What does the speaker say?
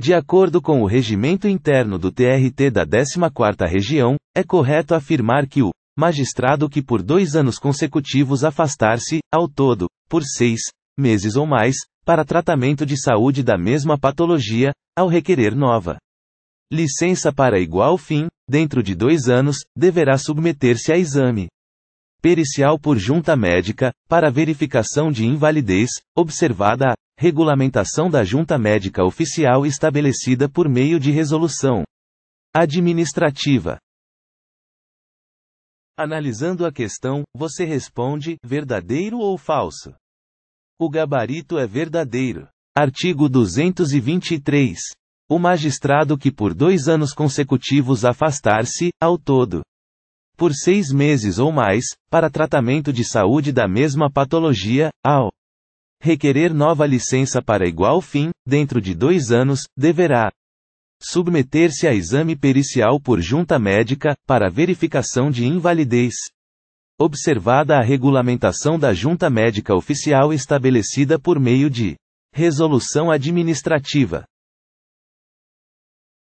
De acordo com o regimento interno do TRT da 14ª Região, é correto afirmar que o magistrado que por dois anos consecutivos afastar-se, ao todo, por seis meses ou mais, para tratamento de saúde da mesma patologia, ao requerer nova licença para igual fim, dentro de dois anos, deverá submeter-se a exame pericial por junta médica, para verificação de invalidez, observada a regulamentação da junta médica oficial estabelecida por meio de resolução administrativa. Analisando a questão, você responde: verdadeiro ou falso? O gabarito é verdadeiro. Artigo 223. O magistrado que por dois anos consecutivos afastar-se, ao todo, por seis meses ou mais, para tratamento de saúde da mesma patologia, ao requerer nova licença para igual fim, dentro de dois anos, deverá submeter-se a exame pericial por junta médica, para verificação de invalidez. Observada a regulamentação da junta médica oficial estabelecida por meio de resolução administrativa